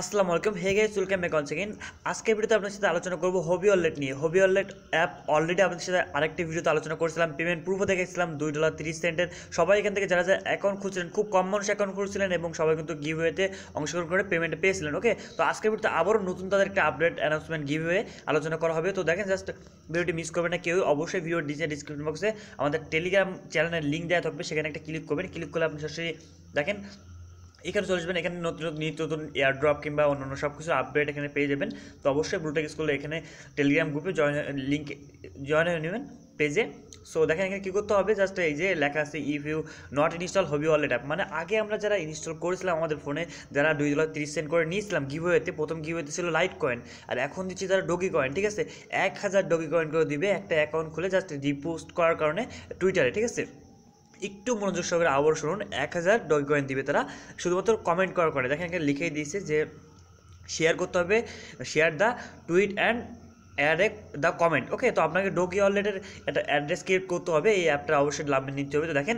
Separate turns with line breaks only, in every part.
আসসালামু আলাইকুম hey guys welcome back once again আজকে ভিডিওতে আপনার সাথে আলোচনা করব হবি ওয়ালেট নিয়ে হবি ওয়ালেট অ্যাপ অলরেডি আপনাদের সাথে আরেকটি ভিডিওতে আলোচনা করেছিলাম পেমেন্ট প্রুফও দেখেছিলাম দুই ডলার তিরিশ সেন্টের সবাই এখান থেকে যারা যারা অ্যাকাউন্ট খুঁজছিলেন খুব কম মানুষ অ্যাকাউন্ট খুঁজছিলেন এবং সবাই কিন্তু গিভওয়েতে অংশগ্রহণ করে পেমেন্ট পেয়েছিলেন ওকে তো আজকে ভিডিওতে আবারো নতুন তাদের একটা আপডেট অ্যানাউন্সমেন্ট গিভওয়ে আলোচনা করা হবে তো দেখেন জাস্ট ভিডিওটি মিস করবেন না কেউ অবশ্যই ভিডিও ডিজে ডেসক্রিপশন বক্সে আমাদের টেলিগ্রাম চ্যানেলের লিংক দেওয়া থাকবে সেখানে একটা ক্লিক করবেন ক্লিক করলে আপনি সরাসরি দেখেন এখানে চলে যাবেন এখানে নতুন নিত্য নতুন এয়ারড্রপ কিংবা অন্যান্য সব কিছু আপডেট এখানে পেয়ে যাবেন তো অবশ্যই ব্লুটেক স্কুলে এখানে টেলিগ্রাম গ্রুপে জয়েন লিঙ্ক জয়েন হয়ে নেবেন পেজে সো দেখেন এখানে কী করতে হবে জাস্ট এই যে লেখা আছে if you not install Huobi wallet app মানে আগে আমরা যারা ইনস্টল করেছিলাম আমাদের ফোনে যারা দুই ডলার তিরিশ সেন্ট করে নিয়েছিলাম গিভওয়েতে প্রথম গিভওয়েতে ছিল লাইট কয়েন আর এখন দিচ্ছি তারা ডগি কয়েন ঠিক আছে এক হাজার ডগি কয়েন করে দিবে একটা অ্যাকাউন্ট খুলে জাস্ট রিপোস্ট করার কারণে টুইটারে ঠিক আছে একটু মনোযোগ সহকারে আবার শুনুন এক হাজার কয়েন দিবে তারা শুধুমাত্র কমেন্ট করার করে দেখেন এখানে লিখেই দিয়েছে যে শেয়ার করতে হবে share the tweet and add the comment okay তো আপনাকে ডোকি ওয়ালেটের একটা অ্যাড্রেস ক্রিয়েট করতে হবে এই অ্যাপটা অবশ্যই লাভ নিতে হবে তো দেখেন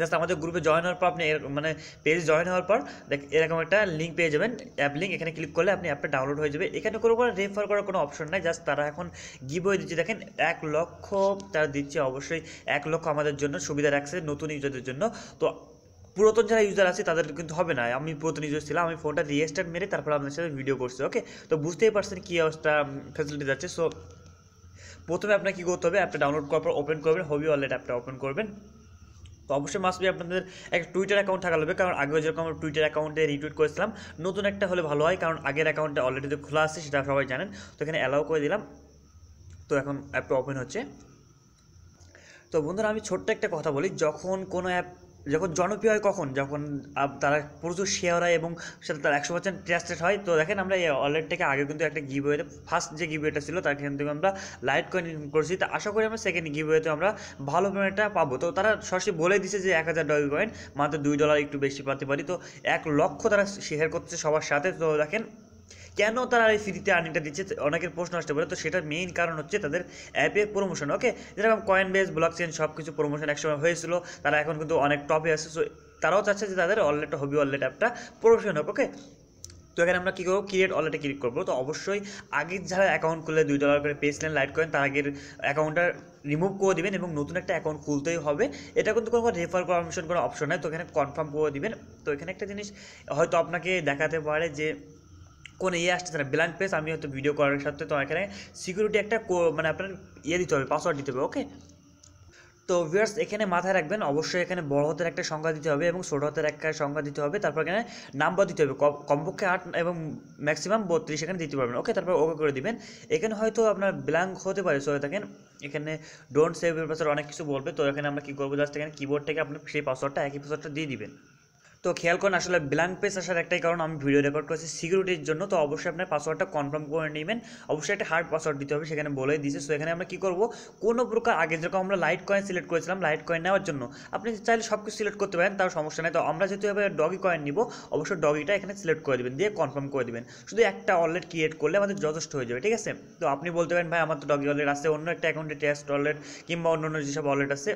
জাস্ট আমাদের গ্রুপে জয়েন হওয়ার পর আপনি মানে পেজ জয়েন হওয়ার পর দেখ এরকম একটা লিঙ্ক পেয়ে যাবেন অ্যাপ লিঙ্ক এখানে ক্লিক করলে আপনি অ্যাপটা ডাউনলোড হয়ে যাবে এখানে কোনো কোনো রেফার করার কোনো অপশন নাই জাস্ট তারা এখন গিবই দিচ্ছে দেখেন এক লক্ষ তারা দিচ্ছে অবশ্যই এক লক্ষ আমাদের জন্য সুবিধা রাখছে নতুন ইউজারদের জন্য তো পুরাতন যারা ইউজার আছে তাদের কিন্তু হবে না আমি পুরাতন ইউজার ছিলাম আমি ফোনটা রিস্টার্ট মেরে তারপর আপনার সাথে ভিডিও করছি ওকে তো বুঝতেই পারছেন কী অবস্থা ফেসিলিটি আছে সো প্রথমে আপনাকে কী করতে হবে অ্যাপটা ডাউনলোড করার পর ওপেন করবেন হবি ওয়ালেট অ্যাপটা ওপেন করবেন তো অবশ্যই মাস্ট বি আপনাদের একটা টুইটার অ্যাকাউন্ট থাকা লাগবে কারণ আগে যেরকম আমরা টুইটার অ্যাকাউন্টে রিটুইট করেছিলাম নতুন একটা হলে ভালো হয় কারণ আগের অ্যাকাউন্টটা অলরেডি তো খোলা আছে সেটা সবাই জানেন তো এখানে অ্যালাউ করে দিলাম তো এখন অ্যাপটা ওপেন হচ্ছে তো বন্ধুরা আমি ছোট্ট একটা কথা বলি যখন কোনো অ্যাপ যখন জনপ্রিয় হয় কখন যখন তারা প্রচুর শেয়ার হয় এবং সেটা তারা একশো পার্সেন্ট ট্রাস্টেড হয় তো দেখেন আমরা এই ওয়ালেট থেকে আগে কিন্তু একটা গিভওয়েতে ফার্স্ট যে গিভওয়েটা ছিল তার কিন্তু আমরা লাইট কয়েন ইনকাম করছি তো আশা করি আমরা সেকেন্ড গিভওয়েতে আমরা ভালো পেমেন্টটা পাবো তো তারা সরাসরি বলে দিছে যে এক হাজার ডবি কয়েন মাত্র দুই ডলার একটু বেশি পাতে পারি তো এক লক্ষ তারা শেয়ার করছে সবার সাথে তো দেখেন কেন তারা এই ফ্রিতে আর্নিংটা দিচ্ছে অনেকের প্রশ্ন আসতে পারে তো সেটার মেইন কারণ হচ্ছে তাদের অ্যাপের প্রমোশন ওকে যেরকম কয়েন বেস ব্লক চেন সব কিছু প্রমোশন একসময় হয়েছিল তারা এখন কিন্তু অনেক টপে আছে সো তারাও চাচ্ছে যে তাদের অলরেট হবি অলরেট অ্যাপটা প্রমোশন হোক ওকে তো এখানে আমরা কী করবো ক্রিয়েট অললেটে ক্লিক করবো তো অবশ্যই আগের যারা অ্যাকাউন্ট খুলে দুই ডলার করে পেস স্ল্যান লাইট করেন তার আগের অ্যাকাউন্টটা রিমুভ করে দেবেন এবং নতুন একটা অ্যাকাউন্ট খুলতেই হবে এটা কিন্তু কোনো রেফার কনফার্মেশন কোনো অপশন নেই তো এখানে কনফার্ম করে দেবেন তো এখানে একটা জিনিস হয়তো আপনাকে দেখাতে পারে যে কোন ইয়ে আসতে তারা ব্ল্যাঙ্ক পেজ আমি হয়তো ভিডিও করার সাথে তো এখানে সিকিউরিটি একটা মানে আপনার ইয়ে দিতে হবে পাসওয়ার্ড দিতে হবে ওকে তো ভিউয়ার্স এখানে মাথায় রাখবেন অবশ্যই এখানে বড় হাতের একটা সংখ্যা দিতে হবে এবং ছোট হাতের একটা সংখ্যা দিতে হবে তারপর এখানে নাম্বার দিতে হবে কমপক্ষে আট এবং ম্যাক্সিমাম বত্রিশ এখানে দিতে পারবেন ওকে তারপর ওকে করে দিবেন এখানে হয়তো আপনার ব্ল্যাঙ্ক হতে পারে সরে থাকেন এখানে ডোন্ট সেভ এর অনেক কিছু বলবে তো এখানে আমরা কী করবো জাস্ট এখানে কিবোর্ড থেকে আপনি সেই পাসওয়ার্ডটা একই পাসওয়ার্ডটা দিয়ে দিবেন তো খেয়াল করুন আসলে ব্ল্যাঙ্ক পেজ আসার একটাই কারণ আমি ভিডিও রেকর্ড করেছি সিকিউরিটির জন্য তো অবশ্যই আপনার পাসওয়ার্ডটা কনফার্ম করে নেবেন অবশ্যই একটা হার্ড পাসওয়ার্ড দিতে হবে সেখানে বলে দিয়েছে সো এখানে আমরা কী করবো কোনো প্রকার আগে যেরকম আমরা লাইট কয়েন সিলেক্ট করেছিলাম লাইট কয়েন নেওয়ার জন্য আপনি চাইলে সব কিছু সিলেক্ট করতে পারেন তার সমস্যা নেই তো আমরা যেহেতু এবার ডগি কয়েন নিব অবশ্যই ডগিটা এখানে সিলেক্ট করে দেবেন দিয়ে কনফার্ম করে দেবেন শুধু একটা ওয়ালেট ক্রিয়েট করলে আমাদের যথেষ্ট হয়ে যাবে ঠিক আছে তো আপনি বলতে পারেন ভাই আমার তো ডগি ওয়ালেট আছে অন্য একটা অ্যাকাউন্টে টেস্ট ওয়ালেট কিংবা অন্য অন্য যেসব ওয়ালেট আছে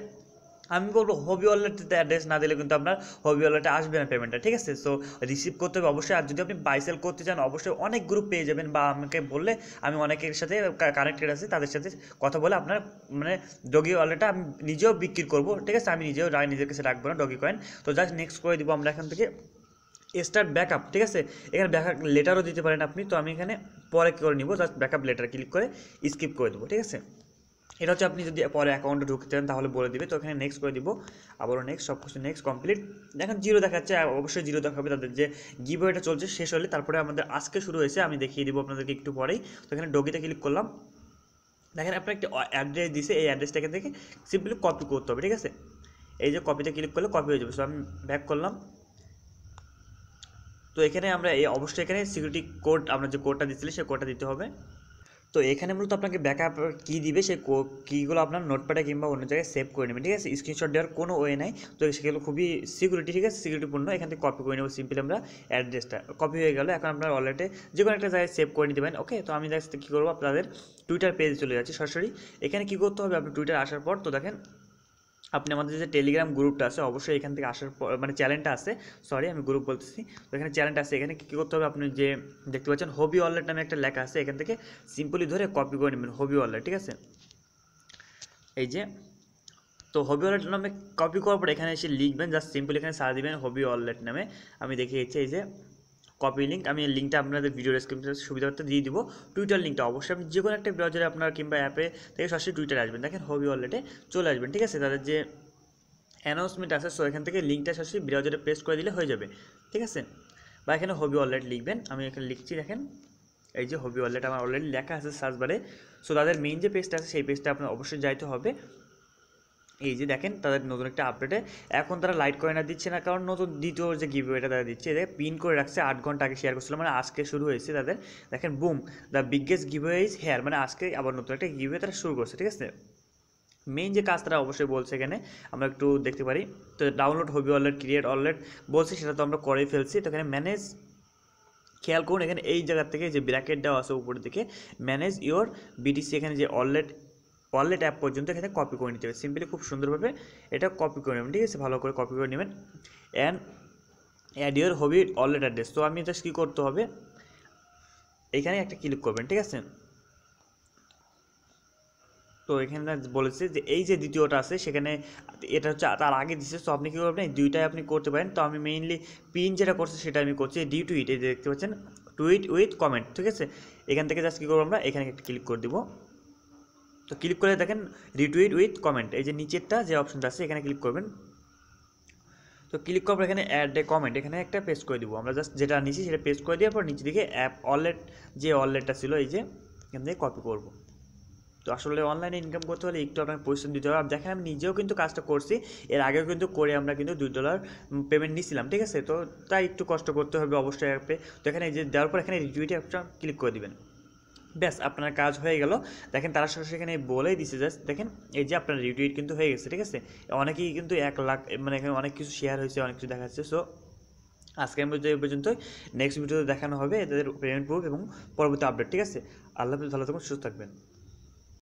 আমি বলবো হবি ওয়ালেটে অ্যাড্রেস না দিলে কিন্তু আপনার হবি ওয়ালেটে আসবে না পেমেন্টটা ঠিক আছে সো রিসিভ করতে হবে অবশ্যই আর যদি আপনি বাইসেল করতে চান অবশ্যই অনেক গ্রুপ পেয়ে যাবেন বা আমাকে বললে আমি অনেকের সাথে কানেক্টেড আছি তাদের সাথে কথা বলে আপনার মানে ডগি ওয়ালেটটা আমি নিজেও বিক্রি করবো ঠিক আছে আমি নিজেও নিজের কাছে রাখবো না ডগি কয়েন তো জাস্ট নেক্সট করে দেবো আমরা এখান থেকে স্টার ব্যাকআপ ঠিক আছে এখানে ব্যাকআপ লেটারও দিতে পারেন আপনি তো আমি এখানে পরে করে নিব জাস্ট ব্যাকআপ লেটার ক্লিক করে স্কিপ করে দেবো ঠিক আছে এটা হচ্ছে আপনি যদি পরে অ্যাকাউন্টে ঢুকতে চান তাহলে বলে দিবে তো এখানে নেক্সট করে দিব আবারও নেক্সট সব কিছু নেক্সট কমপ্লিট এখন জিরো দেখাচ্ছে অবশ্যই জিরো দেখাবে তাদের যে গিভওয়েটা চলছে শেষ হলে তারপরে আমাদের আজকে শুরু হয়েছে আমি দেখিয়ে দিব আপনাদেরকে একটু পরেই তো এখানে ডগিতে ক্লিক করলাম দেখেন আপনার একটা অ্যাড্রেস দিছে এই অ্যাড্রেসটাকে থেকে সিম্পলি কপি করতে হবে ঠিক আছে এই যে কপিতে ক্লিক করলে কপি হয়ে যাবে সো আমি ব্যাক করলাম তো এখানে আমরা এই অবশ্যই এখানে সিকিউরিটি কোড আমরা যে কোডটা দিচ্ছিলাম সেই কোডটা দিতে হবে তো এখানে মূলত আপনাকে ব্যাকআপ কী দিবে সে কীগুলো আপনার নোটপ্যাডে কিংবা অন্য জায়গায় সেভ করে নেবেন ঠিক আছে স্ক্রিনশট দেওয়ার কোনো ওয়ে নাই তো সেগুলো খুবই সিকিউরিটি ঠিক আছে সিকিউরিটিপূর্ণ এখান থেকে কপি করে নেবো সিম্পলি আমরা অ্যাড্রেসটা কপি হয়ে গেলো এখন আপনার ওয়ালেটে যে কোনো একটা জায়গায় সেভ করে নিতে পারেন ওকে তো আমি দেখতে কী করবো আপনাদের টুইটার পেজে চলে যাচ্ছি সরাসরি এখানে কী করতে হবে আপনি টুইটার আসার পর তো দেখেন আপনি আমাদের যে টেলিগ্রাম গ্রুপটা আছে অবশ্যই এখান থেকে আসার পর মানে চ্যানেলটা আছে সরি আমি গ্রুপ বলতেছি তো এখানে চ্যানেলটা আছে এখানে কী করতে হবে আপনি যে দেখতে পাচ্ছেন হবি ওয়ালেট নামে একটা লেখা আছে এখান থেকে সিম্পলি ধরে কপি করে নেবেন হবি ওয়ালেট ঠিক আছে এই যে তো হবি ওয়ালেট নামে কপি করার পর এখানে এসে লিখবেন জাস্ট সিম্পলি এখানে সারা দিবেন হবি ওয়ালেট নামে আমি দেখিয়েছি এই যে কপি লিঙ্ক আমি লিঙ্কটা আপনাদের ভিডিও সুবিধা সুবিধার্থে দিয়ে দিব টুইটার লিঙ্কটা অবশ্যই আপনি যে কোনো একটা ব্রাউজারে আপনার কিংবা অ্যাপে থেকে সরাসরি টুইটারে আসবেন দেখেন হবি ওয়ালেটে চলে আসবেন ঠিক আছে তাদের যে অ্যানাউন্সমেন্ট আছে সো এখান থেকে লিঙ্কটা সরাসরি ব্রাউজারে পেস্ট করে দিলে হয়ে যাবে ঠিক আছে বা এখানে হবি ওয়ালেট লিখবেন আমি এখানে লিখছি দেখেন এই যে হবি ওয়ালেট আমার অলরেডি লেখা আছে সার্চবারে সো তাদের মেইন যে পেজটা আছে সেই পেজটা আপনার অবশ্যই যাইতে হবে এই যে দেখেন তাদের নতুন একটা আপডেটে এখন তারা লাইট কয়েনার দিচ্ছে না কারণ নতুন দ্বিতীয় যে গিভওয়েটা তারা দিচ্ছে এদের পিন করে রাখছে আট ঘন্টা আগে শেয়ার করছিল মানে আজকে শুরু হয়েছে তাদের দেখেন boom the biggest giveaway is here মানে আজকে আবার নতুন একটা গিভওয়ে তারা শুরু করছে ঠিক আছে মেইন যে কাজ তারা অবশ্যই বলছে এখানে আমরা একটু দেখতে পারি তো ডাউনলোড হবি অলরেড ক্রিয়েট অলরেড বলছে সেটা তো আমরা করেই ফেলছি তো এখানে ম্যানেজ খেয়াল করুন এখানে এই জায়গা থেকে যে ব্র্যাকেট দেওয়া আছে উপরের দিকে ম্যানেজ ইওর বিটিসি এখানে যে অলরেড ওয়ালেট অ্যাপ পর্যন্ত এখানে কপি করে নিতে হবে সিম্পলি খুব সুন্দরভাবে এটা কপি করে নেবেন ঠিক আছে ভালো করে কপি করে নেবেন and add your Huobi wallet address তো আমি জাস্ট কী করতে হবে এখানে একটা ক্লিক করবেন ঠিক আছে তো এখানে বলেছে যে এই যে দ্বিতীয়টা আছে সেখানে এটা হচ্ছে তার আগে দিচ্ছে তো আপনি কী করবেন দুইটাই আপনি করতে পারেন তো আমি মেইনলি পিন যেটা করছে সেটা আমি করছি ডিউ টুইট এই দেখতে পাচ্ছেন টুইট উইথ কমেন্ট ঠিক আছে এখান থেকে জাস্ট কী করবো আমরা এখানে একটা ক্লিক করে দেবো তো ক্লিক করে দেখেন রিটুইট উইথ কমেন্ট এই যে নিচেরটা যে অপশনটা আছে এখানে ক্লিক করবেন তো ক্লিক করার এখানে অ্যাড এ কমেন্ট এখানে একটা পেস্ট করে দিব আমরা জাস্ট যেটা নিচ্ছি সেটা পেস্ট করে দেওয়ার পর নিচে দিকে অ্যাপ অললেট যে অললেটটা ছিল এই যে এখান থেকে কপি করব তো আসলে অনলাইনে ইনকাম করতে হলে একটু আপনাকে পরিশ্রম দিতে হবে আর দেখেন আমি নিজেও কিন্তু কাজটা করছি এর আগেও কিন্তু করে আমরা কিন্তু দুই ডলার পেমেন্ট নিয়েছিলাম ঠিক আছে তো তাই একটু কষ্ট করতে হবে অবশ্যই অ্যাপে তো এখানে যে দেওয়ার পর এখানে রিটুইট অ্যাপটা ক্লিক করে দেবেন ব্যাস আপনার কাজ হয়ে গেল দেখেন তারা সরাসরি এখানে বলেই দিছে জাস্ট দেখেন এই যে আপনার রিটুইট কিন্তু হয়ে গেছে ঠিক আছে অনেকেই কিন্তু এক লাখ মানে এখানে অনেক কিছু শেয়ার হয়েছে অনেক কিছু দেখাচ্ছে সো আজকের মধ্যে এই পর্যন্ত নেক্সট ভিডিওতে দেখানো হবে তাদের পেমেন্ট প্রুফ এবং পরবর্তী আপডেট ঠিক আছে আল্লাহ হাফিজ ভালো থাকুন সুস্থ থাকবেন